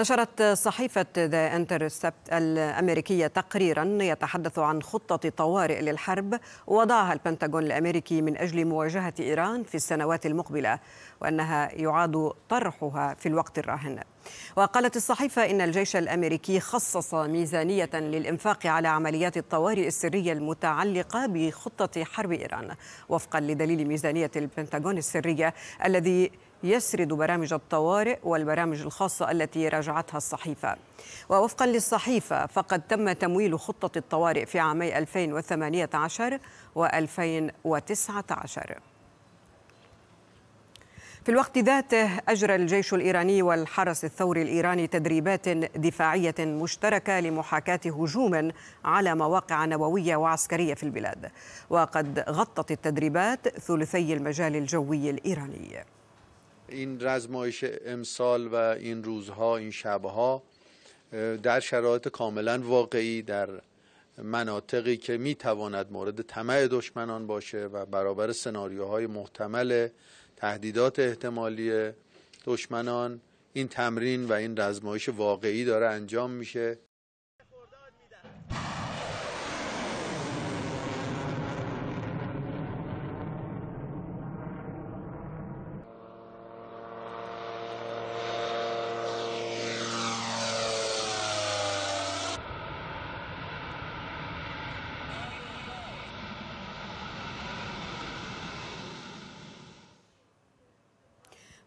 نشرت صحيفة ذا انترسبت الأمريكية تقريرا يتحدث عن خطة طوارئ للحرب وضعها البنتاغون الأمريكي من أجل مواجهة إيران في السنوات المقبلة وأنها يعاد طرحها في الوقت الراهن وقالت الصحيفة إن الجيش الأمريكي خصص ميزانية للإنفاق على عمليات الطوارئ السرية المتعلقة بخطة حرب إيران وفقا لدليل ميزانية البنتاغون السرية الذي يسرد برامج الطوارئ والبرامج الخاصة التي راجعتها الصحيفة ووفقا للصحيفة فقد تم تمويل خطة الطوارئ في عامي 2018 و2019 في الوقت ذاته أجرى الجيش الإيراني والحرس الثوري الإيراني تدريبات دفاعية مشتركة لمحاكاة هجوم على مواقع نووية وعسكرية في البلاد وقد غطت التدريبات ثلثي المجال الجوي الإيراني این رزمایش امسال و این روزها این شبها در شرایط کاملا واقعی در مناطقی که می مورد طمع دشمنان باشه و برابر سناریوهای محتمل تهدیدات احتمالی دشمنان این تمرین و این رزمایش واقعی داره انجام میشه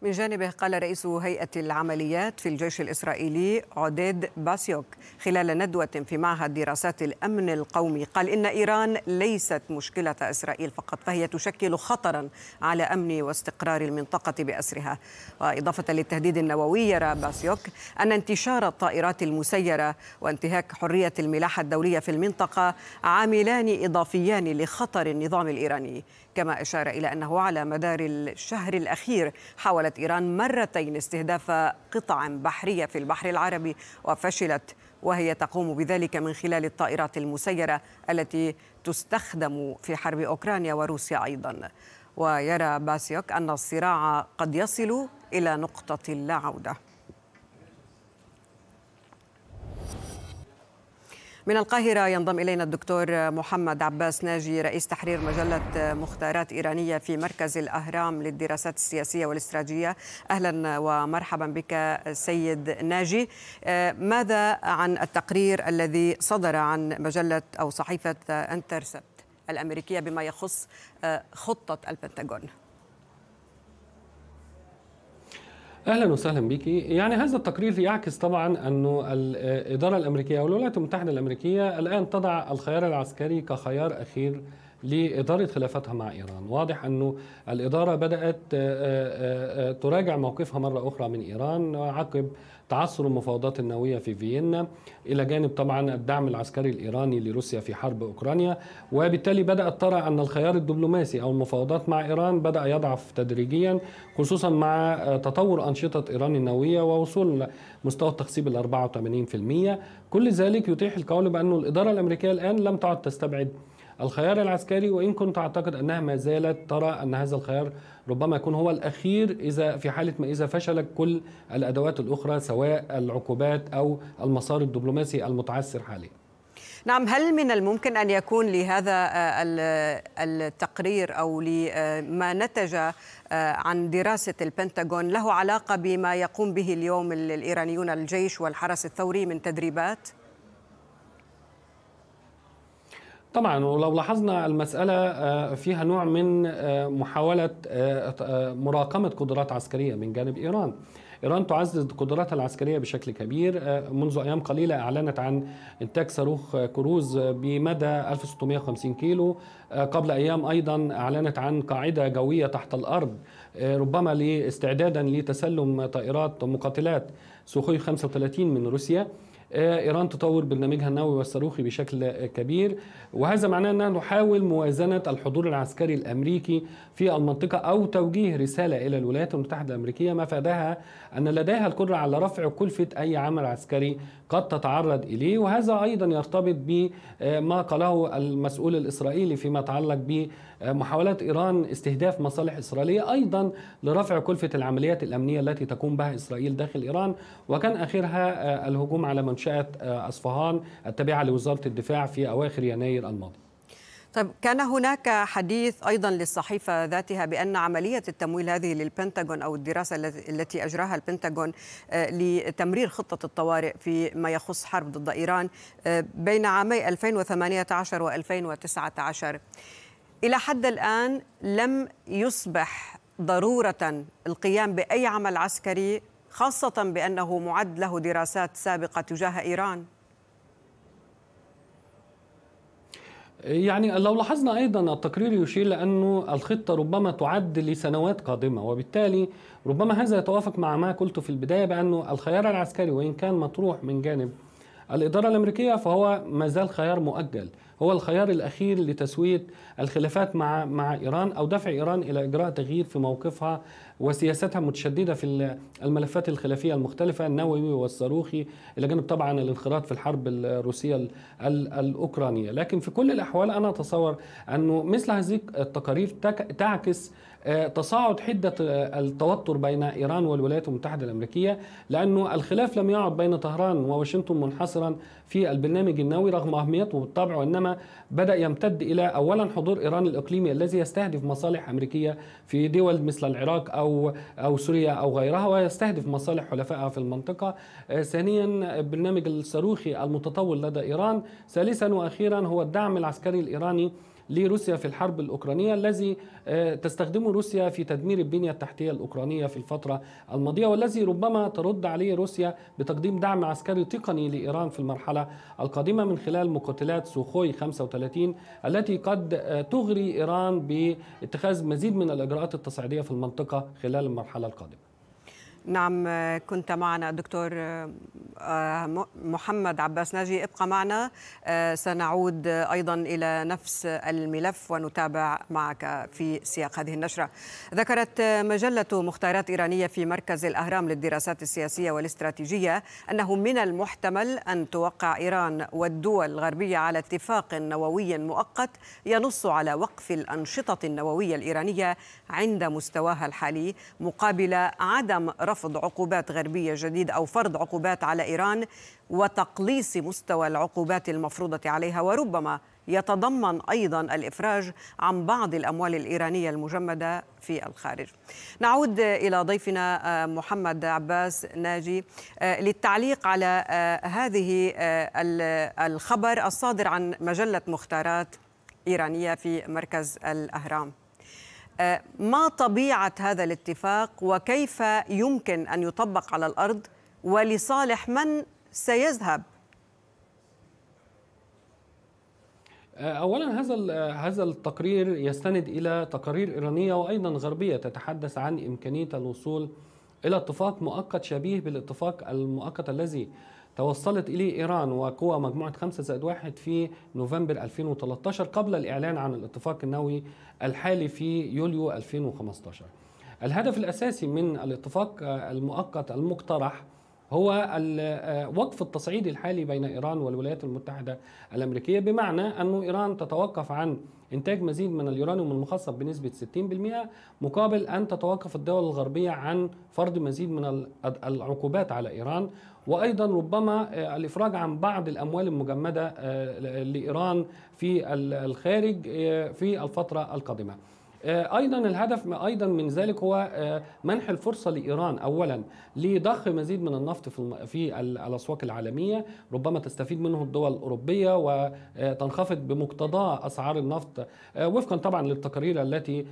من جانبه قال رئيس هيئة العمليات في الجيش الإسرائيلي عديد باسيوك خلال ندوة في معهد دراسات الأمن القومي قال إن إيران ليست مشكلة إسرائيل فقط فهي تشكل خطرا على أمن واستقرار المنطقة بأسرها وإضافة للتهديد النووي يرى باسيوك أن انتشار الطائرات المسيرة وانتهاك حرية الملاحة الدولية في المنطقة عاملان إضافيان لخطر النظام الإيراني كما أشار إلى أنه على مدار الشهر الأخير حاولت إيران مرتين استهداف قطع بحرية في البحر العربي وفشلت وهي تقوم بذلك من خلال الطائرات المسيرة التي تستخدم في حرب أوكرانيا وروسيا أيضا ويرى باسيوك أن الصراع قد يصل إلى نقطة اللاعودة عودة من القاهرة ينضم إلينا الدكتور محمد عباس ناجي رئيس تحرير مجلة مختارات إيرانية في مركز الأهرام للدراسات السياسية والاستراتيجية أهلا ومرحبا بك سيد ناجي آه، ماذا عن التقرير الذي صدر عن مجلة أو صحيفة آه، انترسبت الأمريكية بما يخص آه، خطة البنتاغون اهلا وسهلا بيكي يعني هذا التقرير يعكس طبعا أن الاداره الامريكيه الولايات المتحده الامريكيه الان تضع الخيار العسكري كخيار اخير لإدارة خلافاتها مع إيران واضح أنه الإدارة بدأت آه، آه، آه، تراجع موقفها مرة أخرى من إيران عقب تعثر المفاوضات النووية في فيينا إلى جانب طبعا الدعم العسكري الإيراني لروسيا في حرب أوكرانيا وبالتالي بدأت ترى أن الخيار الدبلوماسي أو المفاوضات مع إيران بدأ يضعف تدريجيا خصوصا مع تطور أنشطة إيران النووية ووصول مستوى التخصيب ال 84% كل ذلك يتيح القول بأن الإدارة الأمريكية الآن لم تعد تستبعد الخيار العسكري وإن كنت أعتقد أنها ما زالت ترى أن هذا الخيار ربما يكون هو الأخير إذا في حالة ما إذا فشلت كل الأدوات الأخرى سواء العقوبات أو المسار الدبلوماسي المتعثر حاليا نعم هل من الممكن أن يكون لهذا آه، التقرير أو لما آه، نتج آه، عن دراسة البنتاغون له علاقة بما يقوم به اليوم الإيرانيون الجيش والحرس الثوري من تدريبات؟ طبعا ولو لاحظنا المسألة آه، فيها نوع من آه، محاولة آه، مراقمة قدرات عسكرية من جانب إيران إيران تعزز قدراتها العسكرية بشكل كبير منذ أيام قليلة أعلنت عن إنتاج صاروخ كروز بمدى 1650 كيلو قبل أيام أيضا أعلنت عن قاعدة جوية تحت الأرض ربما استعدادا لتسلم طائرات مقاتلات سوخوي 35 من روسيا ايران تطور برنامجها النووي والصاروخي بشكل كبير وهذا معناه انها نحاول موازنه الحضور العسكري الامريكي في المنطقه او توجيه رساله الى الولايات المتحده الامريكيه مفادها ان لديها القدره على رفع كلفه اي عمل عسكري قد تتعرض اليه وهذا ايضا يرتبط بما قاله المسؤول الاسرائيلي فيما يتعلق بمحاولات ايران استهداف مصالح اسرائيليه ايضا لرفع كلفه العمليات الامنيه التي تقوم بها اسرائيل داخل ايران وكان اخرها الهجوم على منشور منشأة آه، أصفهان التابعة لوزارة الدفاع في أواخر يناير الماضي طيب كان هناك حديث ايضا للصحيفه ذاتها بان عمليه التمويل هذه للبنتاغون او الدراسه التي اجراها البنتاغون آه، لتمرير خطه الطوارئ فيما يخص حرب ضد ايران آه، بين عامي 2018 و2019 الى حد الان لم يصبح ضروره القيام باي عمل عسكري خاصة بأنه معد له دراسات سابقة تجاه إيران؟ يعني لو لاحظنا ايضا التقرير يشير لانه الخطه ربما تعد لسنوات قادمه وبالتالي ربما هذا يتوافق مع ما قلته في البدايه بانه الخيار العسكري وان كان مطروح من جانب الإدارة الأمريكية فهو ما زال خيار مؤجل هو الخيار الأخير لتسوية الخلافات مع مع إيران أو دفع إيران إلى إجراء تغيير في موقفها وسياستها متشددة في الملفات الخلافية المختلفة النووي والصاروخي إلى جانب طبعا الانخراط في الحرب الروسية الأوكرانية لكن في كل الأحوال أنا أتصور أنه مثل هذه التقارير تعكس آه، تصاعد حدة آه، التوتر بين إيران والولايات المتحدة الأمريكية لأنه الخلاف لم يعد بين طهران وواشنطن منحصرا في البرنامج النووي رغم أهميته بالطبع وإنما بدأ يمتد إلى أولا حضور إيران الإقليمي الذي يستهدف مصالح أمريكية في دول مثل العراق أو أو سوريا أو غيرها ويستهدف مصالح حلفائها في المنطقة آه، ثانيا البرنامج الصاروخي المتطور لدى إيران ثالثا وأخيرا هو الدعم العسكري الإيراني لروسيا في الحرب الأوكرانية الذي آه، تستخدمه روسيا في تدمير البنية التحتية الأوكرانية في الفترة الماضية والذي ربما ترد عليه روسيا بتقديم دعم عسكري تقني لإيران في المرحلة القادمة من خلال مقاتلات سوخوي 35 التي قد آه، تغري إيران باتخاذ مزيد من الإجراءات التصعيدية في المنطقة خلال المرحلة القادمة نعم آه، كنت معنا الدكتور آه، محمد عباس ناجي ابقى معنا آه، سنعود أيضا إلى نفس الملف ونتابع معك في سياق هذه النشرة ذكرت مجلة مختارات إيرانية في مركز الأهرام للدراسات السياسية والاستراتيجية أنه من المحتمل أن توقع إيران والدول الغربية على اتفاق نووي مؤقت ينص على وقف الأنشطة النووية الإيرانية عند مستواها الحالي مقابل عدم رفض عقوبات غربية جديدة أو فرض عقوبات على إيران إيران وتقليص مستوى العقوبات المفروضة عليها وربما يتضمن ايضا الافراج عن بعض الاموال الايرانيه المجمده في الخارج. نعود الى ضيفنا آه، محمد عباس ناجي آه، للتعليق على آه، هذه الخبر الصادر عن مجله مختارات ايرانيه في مركز الاهرام. ما طبيعه هذا الاتفاق وكيف يمكن ان يطبق على الارض ولصالح من سيذهب آه، اولا هذا آه، هذا التقرير يستند الى تقارير ايرانيه وايضا غربيه تتحدث عن امكانيه الوصول الى اتفاق مؤقت شبيه بالاتفاق المؤقت الذي توصلت اليه ايران وقوى مجموعه 5 زائد 1 في نوفمبر 2013 قبل الاعلان عن الاتفاق النووي الحالي في يوليو 2015. الهدف الاساسي من الاتفاق آه، المؤقت المقترح هو آه، وقف التصعيد الحالي بين ايران والولايات المتحده الامريكيه بمعنى انه ايران تتوقف عن انتاج مزيد من اليورانيوم المخصب بنسبه 60% مقابل ان تتوقف الدول الغربيه عن فرض مزيد من العقوبات على ايران وايضا ربما آه، الافراج عن بعض الاموال المجمده آه، لايران في الخارج في الفتره القادمه. آه، ايضا الهدف ايضا من ذلك هو آه، منح الفرصه لايران اولا لضخ مزيد من النفط في في الاسواق العالميه ربما تستفيد منه الدول الاوروبيه وتنخفض آه، بمقتضى اسعار النفط وفقا طبعا للتقارير التي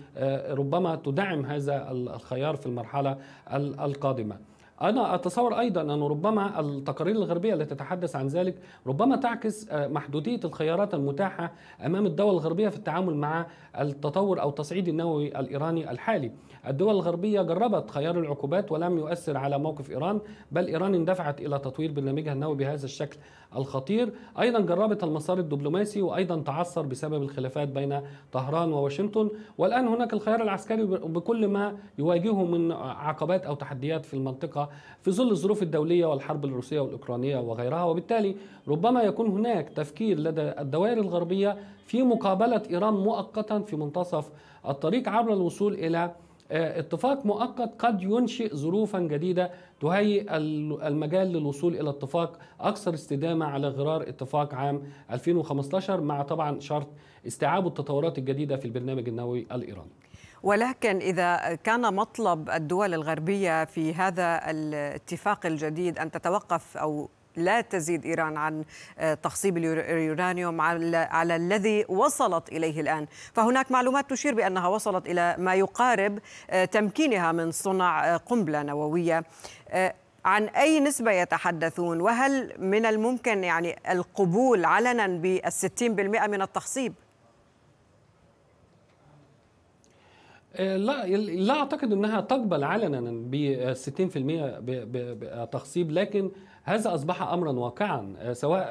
ربما تدعم هذا الخيار في المرحله القادمه انا اتصور ايضا ان ربما التقارير الغربيه التي تتحدث عن ذلك ربما تعكس آه، محدوديه الخيارات المتاحه امام الدول الغربيه في التعامل مع التطور او التصعيد النووي الايراني الحالي. الدول الغربيه جربت خيار العقوبات ولم يؤثر على موقف ايران، بل ايران اندفعت الى تطوير برنامجها النووي بهذا الشكل الخطير، ايضا جربت المسار الدبلوماسي وايضا تعثر بسبب الخلافات بين طهران وواشنطن، والان هناك الخيار العسكري بكل ما يواجهه من عقبات او تحديات في المنطقه في ظل الظروف الدولية والحرب الروسية والأوكرانية وغيرها وبالتالي ربما يكون هناك تفكير لدى الدوائر الغربية في مقابلة إيران مؤقتا في منتصف الطريق عبر الوصول إلى آه، اتفاق مؤقت قد ينشئ ظروفا جديدة تهيئ المجال للوصول إلى اتفاق أكثر استدامة على غرار اتفاق عام 2015 مع طبعا شرط استيعاب التطورات الجديدة في البرنامج النووي الإيراني ولكن إذا كان مطلب الدول الغربية في هذا الاتفاق الجديد أن تتوقف أو لا تزيد إيران عن آه، تخصيب اليورانيوم على, الذي وصلت إليه الآن فهناك معلومات تشير بأنها وصلت إلى ما يقارب آه، تمكينها من صنع آه، قنبلة نووية عن أي نسبة يتحدثون وهل من الممكن يعني القبول علنا بالستين بالمئة من التخصيب؟ آه، لا لا اعتقد انها تقبل علنا ب 60% تخصيب لكن هذا اصبح امرا واقعا آه، سواء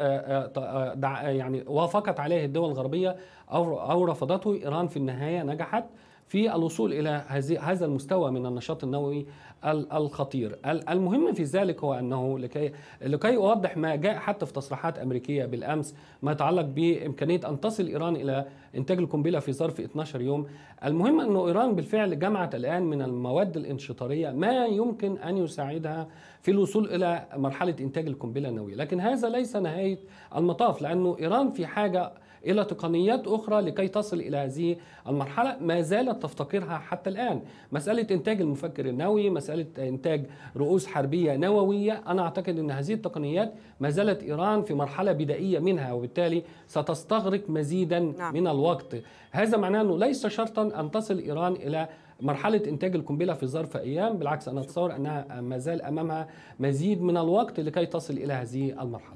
آه، يعني وافقت عليه الدول الغربيه او او رفضته ايران في النهايه نجحت في الوصول الى هذا المستوى من النشاط النووي الخطير المهم في ذلك هو انه لكي لكي اوضح ما جاء حتى في تصريحات امريكيه بالامس ما يتعلق بامكانيه ان تصل ايران الى انتاج القنبله في ظرف 12 يوم المهم ان ايران بالفعل جمعت الان من المواد الانشطاريه ما يمكن ان يساعدها في الوصول الى مرحله انتاج القنبله النوويه لكن هذا ليس نهايه المطاف لانه ايران في حاجه إلى تقنيات أخرى لكي تصل إلى هذه المرحلة ما زالت تفتقرها حتى الآن مسألة إنتاج المفكر النووي مسألة إنتاج رؤوس حربية نووية أنا أعتقد أن هذه التقنيات ما زالت إيران في مرحلة بدائية منها وبالتالي ستستغرق مزيدا نعم. من الوقت هذا معناه أنه ليس شرطا أن تصل إيران إلى مرحلة إنتاج القنبلة في ظرف أيام بالعكس أنا أتصور أنها ما زال أمامها مزيد من الوقت لكي تصل إلى هذه المرحلة